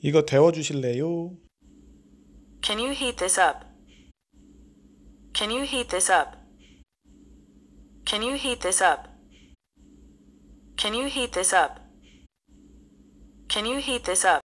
이거 데워 주실래요? Can you heat this up? Can you heat this up? Can you heat this up? Can you heat this up? Can you heat this up?